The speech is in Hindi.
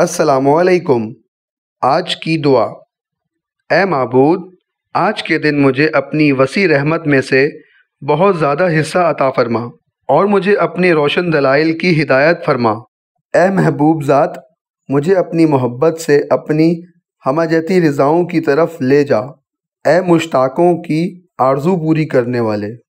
असलकुम आज की दुआ ए मबूद आज के दिन मुझे अपनी वसी रहमत में से बहुत ज़्यादा हिस्सा अता फरमा और मुझे अपने रोशन दलाइल की हिदायत फरमा ए महबूब ज़ात मुझे अपनी मोहब्बत से अपनी हमजती रज़ाओं की तरफ ले जा ए मुश्ताकों की आरज़ू पूरी करने वाले